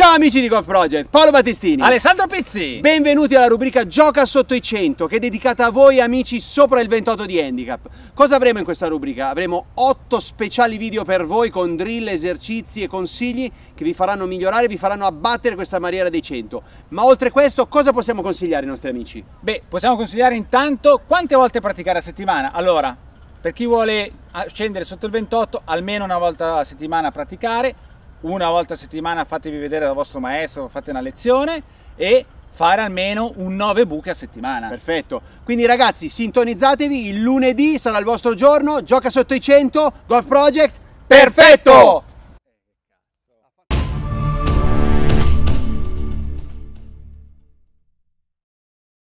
Ciao amici di Golf Project, Paolo Battistini Alessandro Pizzi Benvenuti alla rubrica Gioca sotto i 100 che è dedicata a voi amici sopra il 28 di handicap Cosa avremo in questa rubrica? Avremo 8 speciali video per voi con drill, esercizi e consigli che vi faranno migliorare, vi faranno abbattere questa barriera dei 100 Ma oltre questo cosa possiamo consigliare ai nostri amici? Beh, possiamo consigliare intanto quante volte praticare a settimana Allora, per chi vuole scendere sotto il 28 almeno una volta a settimana praticare una volta a settimana fatevi vedere dal vostro maestro, fate una lezione e fare almeno un 9 buche a settimana. Perfetto. Quindi ragazzi, sintonizzatevi, il lunedì sarà il vostro giorno, gioca sotto i 100, Golf Project, perfetto!